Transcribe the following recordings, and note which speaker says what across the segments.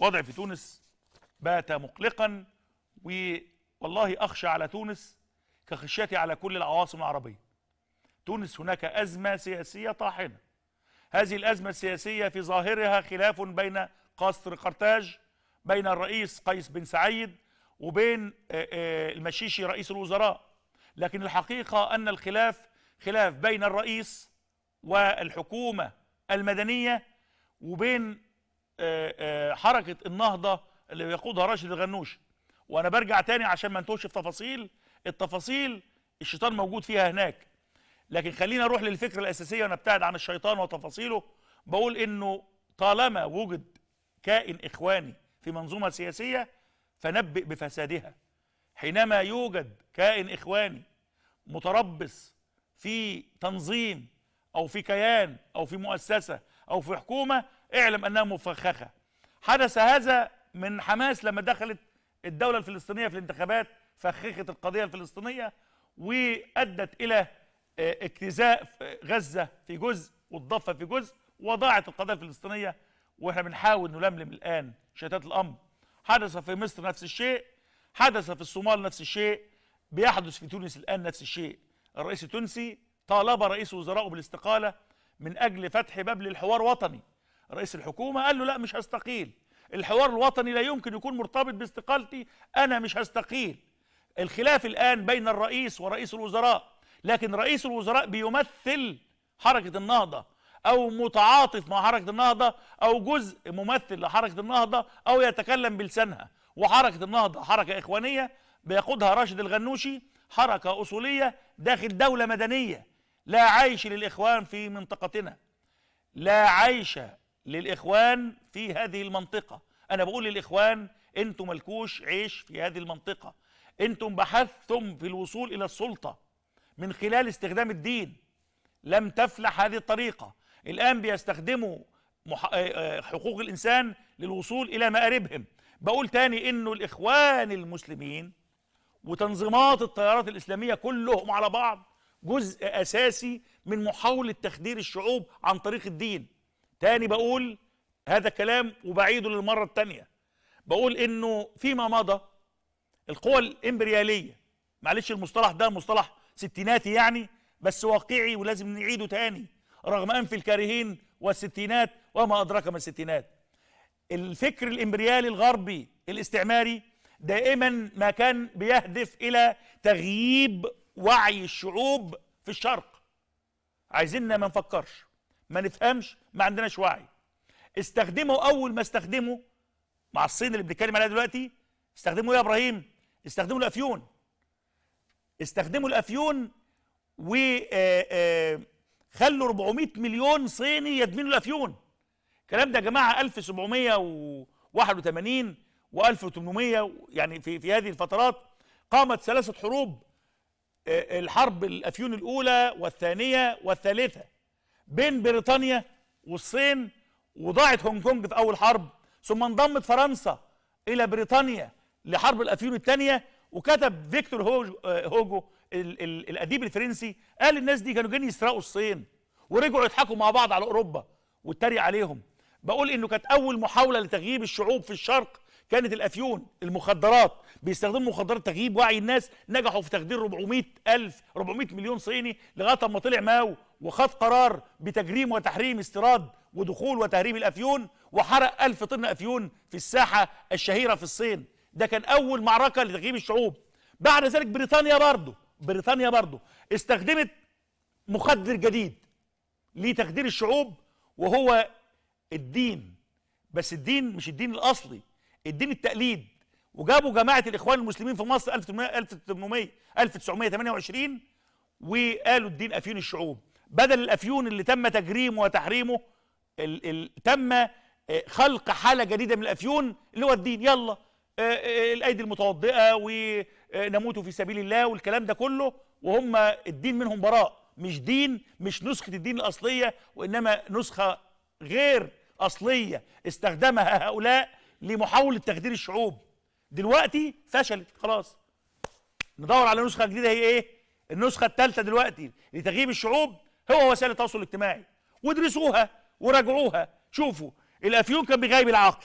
Speaker 1: الوضع في تونس بات مقلقا والله أخشى على تونس كخشيتي على كل العواصم العربية تونس هناك أزمة سياسية طاحنة هذه الأزمة السياسية في ظاهرها خلاف بين قصر قرطاج بين الرئيس قيس بن سعيد وبين آه، آه، المشيشي رئيس الوزراء لكن الحقيقة أن الخلاف خلاف بين الرئيس والحكومة المدنية وبين آه، آه، حركه النهضه اللي بيقودها راشد الغنوش وانا برجع تاني عشان ما نتوش في تفاصيل التفاصيل الشيطان موجود فيها هناك لكن خلينا اروح للفكره الاساسيه ونبتعد عن الشيطان وتفاصيله بقول انه طالما وجد كائن اخواني في منظومه سياسيه فنبئ بفسادها حينما يوجد كائن اخواني متربص في تنظيم او في كيان او في مؤسسه او في حكومه اعلم أنها مفخخة حدث هذا من حماس لما دخلت الدولة الفلسطينية في الانتخابات فخخت القضية الفلسطينية وأدت إلى اجتزاء آه، غزة في جزء والضفة في جزء وضاعت القضية الفلسطينية واحنا بنحاول نلملم الآن شتات الأمر حدث في مصر نفس الشيء حدث في الصومال نفس الشيء بيحدث في تونس الآن نفس الشيء الرئيس التونسي طالب رئيس وزرائه بالاستقالة من أجل فتح باب للحوار وطني رئيس الحكومه قال له لا مش هستقيل الحوار الوطني لا يمكن يكون مرتبط باستقالتي انا مش هستقيل الخلاف الان بين الرئيس ورئيس الوزراء لكن رئيس الوزراء بيمثل حركه النهضه او متعاطف مع حركه النهضه او جزء ممثل لحركه النهضه او يتكلم بلسانها وحركه النهضه حركه اخوانيه بيقودها راشد الغنوشي حركه اصوليه داخل دوله مدنيه لا عيش للاخوان في منطقتنا لا عيش للإخوان في هذه المنطقة أنا بقول للإخوان أنتم ملكوش عيش في هذه المنطقة أنتم بحثتم في الوصول إلى السلطة من خلال استخدام الدين لم تفلح هذه الطريقة الآن بيستخدموا آه، آه، حقوق الإنسان للوصول إلى مآربهم بقول تاني أنه الإخوان المسلمين وتنظيمات التيارات الإسلامية كلهم على بعض جزء أساسي من محاولة تخدير الشعوب عن طريق الدين تاني بقول هذا كلام وبعيده للمرة التانية بقول انه فيما مضى القوى الامبريالية معلش المصطلح ده مصطلح ستيناتي يعني بس واقعي ولازم نعيده تاني رغم انف الكارهين والستينات وما ادراك ما الستينات الفكر الامبريالي الغربي الاستعماري دائما ما كان بيهدف الى تغييب وعي الشعوب في الشرق عايزيننا ما نفكرش ما نفهمش ما عندناش وعي استخدمه اول ما استخدمه مع الصين اللي بنتكلم عليها دلوقتي استخدمه إيه يا ابراهيم استخدموا الافيون استخدموا الافيون و آه، آه، خلوا 400 مليون صيني يدمنوا الافيون الكلام ده يا جماعه 1781 و1800 يعني في في هذه الفترات قامت ثلاثه حروب آه، الحرب الافيون الاولى والثانيه والثالثه بين بريطانيا والصين وضاعت هونج كونج في أول حرب ثم انضمت فرنسا إلى بريطانيا لحرب الأفيون الثانية وكتب فيكتور هوجو الأديب الفرنسي قال الناس دي كانوا جايين يسرقوا الصين ورجعوا يضحكوا مع بعض على أوروبا واتريق عليهم بقول إنه كانت أول محاولة لتغييب الشعوب في الشرق كانت الافيون المخدرات بيستخدموا مخدرات تغييب وعي الناس نجحوا في تخدير 400 الف 400 مليون صيني لغايه اما طلع ماو وخد قرار بتجريم وتحريم استيراد ودخول وتهريب الافيون وحرق ألف طن افيون في الساحه الشهيره في الصين ده كان اول معركه لتغييب الشعوب بعد ذلك بريطانيا برضه بريطانيا برضه استخدمت مخدر جديد لتخدير الشعوب وهو الدين بس الدين مش الدين الاصلي الدين التقليد وجابوا جماعه الاخوان المسلمين في مصر 1800 1928 وقالوا الدين افيون الشعوب بدل الافيون اللي تم تجريمه وتحريمه الـ الـ تم آه، خلق حاله جديده من الافيون اللي هو الدين يلا آه، آه، الايدي المتوضئه ونموت في سبيل الله والكلام ده كله وهم الدين منهم براء مش دين مش نسخه الدين الاصليه وانما نسخه غير اصليه استخدمها هؤلاء لمحاوله تخدير الشعوب دلوقتي فشلت خلاص ندور على نسخه جديده هي ايه النسخه الثالثه دلوقتي لتغييب الشعوب هو وسائل التواصل الاجتماعي وادرسوها وراجعوها شوفوا الافيون كان بيغيب العقل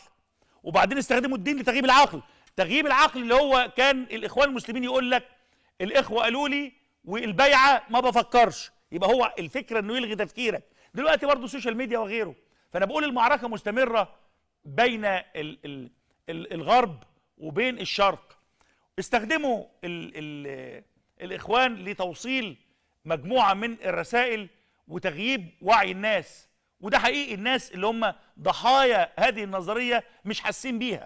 Speaker 1: وبعدين استخدموا الدين لتغييب العقل تغييب العقل اللي هو كان الاخوان المسلمين يقول لك الاخوه قالوا لي والبيعه ما بفكرش يبقى هو الفكره انه يلغي تفكيرك دلوقتي برضه السوشيال ميديا وغيره فانا بقول المعركه مستمره بين الغرب وبين الشرق استخدموا الـ الـ الإخوان لتوصيل مجموعة من الرسائل وتغييب وعي الناس وده حقيقي الناس اللي هم ضحايا هذه النظرية مش حاسين بيها